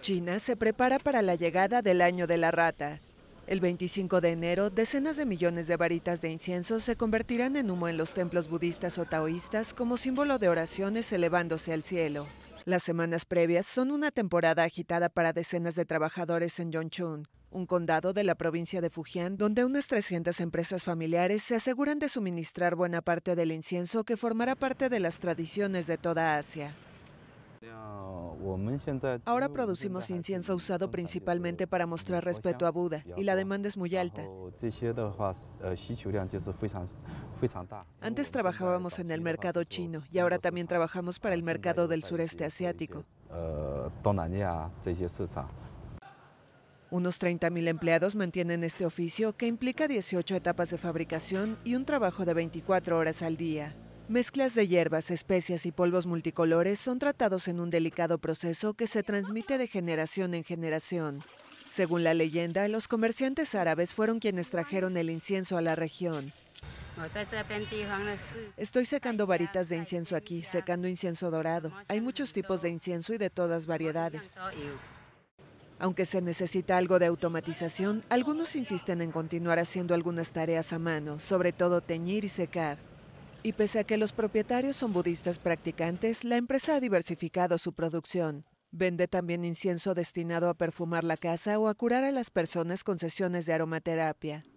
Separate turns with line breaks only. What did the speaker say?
China se prepara para la llegada del año de la rata. El 25 de enero, decenas de millones de varitas de incienso se convertirán en humo en los templos budistas o taoístas como símbolo de oraciones elevándose al cielo. Las semanas previas son una temporada agitada para decenas de trabajadores en Yongchun, un condado de la provincia de Fujian, donde unas 300 empresas familiares se aseguran de suministrar buena parte del incienso que formará parte de las tradiciones de toda Asia. Ahora producimos incienso usado principalmente para mostrar respeto a Buda y la demanda es muy alta. Antes trabajábamos en el mercado chino y ahora también trabajamos para el mercado del sureste asiático. Eh, Unos 30.000 empleados mantienen este oficio que implica 18 etapas de fabricación y un trabajo de 24 horas al día. Mezclas de hierbas, especias y polvos multicolores son tratados en un delicado proceso que se transmite de generación en generación. Según la leyenda, los comerciantes árabes fueron quienes trajeron el incienso a la región. Estoy secando varitas de incienso aquí, secando incienso dorado. Hay muchos tipos de incienso y de todas variedades. Aunque se necesita algo de automatización, algunos insisten en continuar haciendo algunas tareas a mano, sobre todo teñir y secar. Y pese a que los propietarios son budistas practicantes, la empresa ha diversificado su producción. Vende también incienso destinado a perfumar la casa o a curar a las personas con sesiones de aromaterapia.